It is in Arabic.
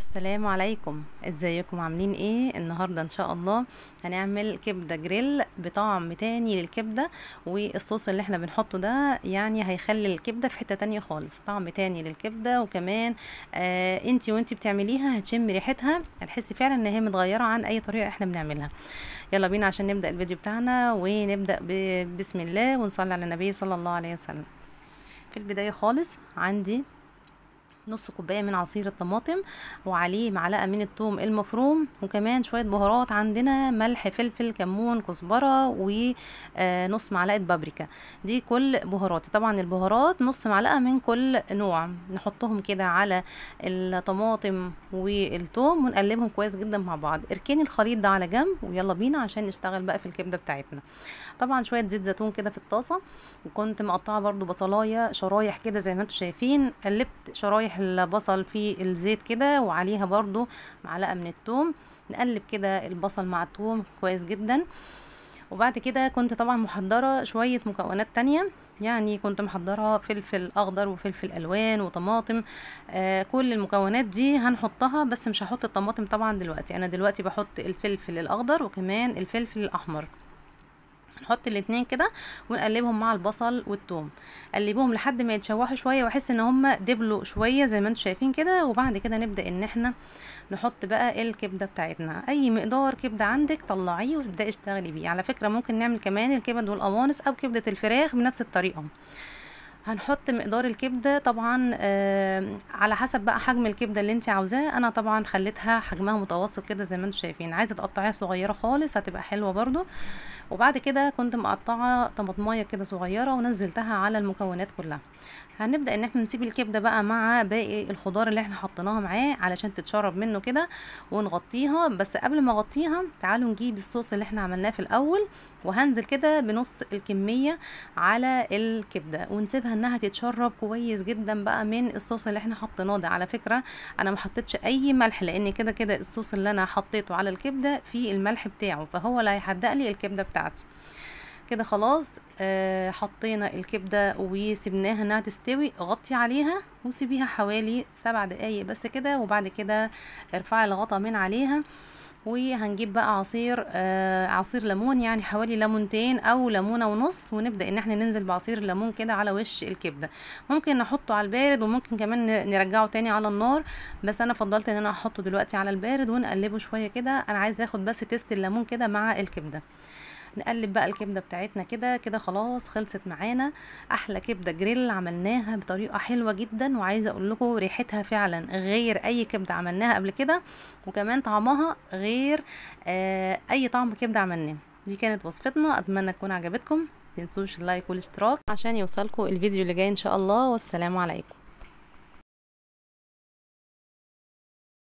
السلام عليكم ازيكم عاملين ايه النهارده ان شاء الله هنعمل كبده جريل بطعم تاني للكبده والصوص اللي احنا بنحطه ده يعني هيخلي الكبده في حته تانية خالص طعم تاني للكبده وكمان آه انت وانت بتعمليها هتشمي ريحتها هتحسي فعلا ان هي متغيره عن اي طريقه احنا بنعملها يلا بينا عشان نبدا الفيديو بتاعنا ونبدا بسم الله ونصلي على النبي صلى الله عليه وسلم في البدايه خالص عندي نص كوبايه من عصير الطماطم وعليه معلقه من الثوم المفروم وكمان شويه بهارات عندنا ملح فلفل كمون كزبره ونص آه، معلقه بابريكا دي كل بهاراتي طبعا البهارات نص معلقه من كل نوع نحطهم كده على الطماطم والثوم ونقلبهم كويس جدا مع بعض اركني الخليط ده على جنب ويلا بينا عشان نشتغل بقى في الكبده بتاعتنا طبعا شويه زيت زيتون كده في الطاسه وكنت مقطعه برده بصلايه شرايح كده زي ما انتم شايفين قلبت شرايح البصل في الزيت كده وعليها برضو معلقه من الثوم نقلب كده البصل مع الثوم كويس جدا وبعد كده كنت طبعا محضره شويه مكونات تانية يعني كنت محضرها فلفل اخضر وفلفل الوان وطماطم آه كل المكونات دي هنحطها بس مش هحط الطماطم طبعا دلوقتي انا دلوقتي بحط الفلفل الاخضر وكمان الفلفل الاحمر هنحط الاتنين كده ونقلبهم مع البصل والثوم قلبهم لحد ما يتشوحوا شويه واحس ان هم دبلوا شويه زي ما انتم شايفين كده وبعد كده نبدا ان احنا نحط بقى الكبده بتاعتنا اي مقدار كبده عندك طلعيه وتبداي اشتغلي بيه على فكره ممكن نعمل كمان الكبد والقوانص او كبده الفراخ بنفس الطريقه هنحط مقدار الكبده طبعا على حسب بقى حجم الكبده اللي انت عاوزاه انا طبعا خليتها حجمها متوسط كده زي ما انتم شايفين عايزه تقطعيها صغيره خالص هتبقى حلوه برضو وبعد كده كنت مقطعه طماطمايه كده صغيره ونزلتها على المكونات كلها هنبدا ان احنا نسيب الكبده بقى مع باقي الخضار اللي احنا حطيناها معاه علشان تتشرب منه كده ونغطيها بس قبل ما اغطيها تعالوا نجيب الصوص اللي احنا عملناه في الاول وهنزل كده بنص الكميه على الكبده ونسيبها بتاعتها انها تتشرب كويس جدا بقى من الصوص اللي احنا حطيناه ده على فكره انا ما حطيتش اي ملح لان كده كده الصوص اللي انا حطيته على الكبده في الملح بتاعه فهو اللي هيحدق لي الكبده بتاعتي كده خلاص آه، حطينا الكبده وسيبناها انها تستوي غطي عليها وسيبيها حوالي سبع دقايق بس كده وبعد كده ارفعي الغطا من عليها وهنجيب بقى عصير آه عصير ليمون يعني حوالي ليمونتين او ليمونه ونص ونبدا ان احنا ننزل بعصير الليمون كده على وش الكبده ممكن نحطه على البارد وممكن كمان نرجعه تاني على النار بس انا فضلت ان انا احطه دلوقتي على البارد ونقلبه شويه كده انا عايزه اخد بس تيست الليمون كده مع الكبده نقلب بقى الكبده بتاعتنا كده كده خلاص خلصت معانا احلى كبده جريل عملناها بطريقه حلوه جدا وعايزه اقول لكم ريحتها فعلا غير اي كبده عملناها قبل كده وكمان طعمها غير آه اي طعم كبده عملناه دي كانت وصفتنا اتمنى تكون عجبتكم تنسوش اللايك والاشتراك عشان يوصلكم الفيديو اللي جاي ان شاء الله والسلام عليكم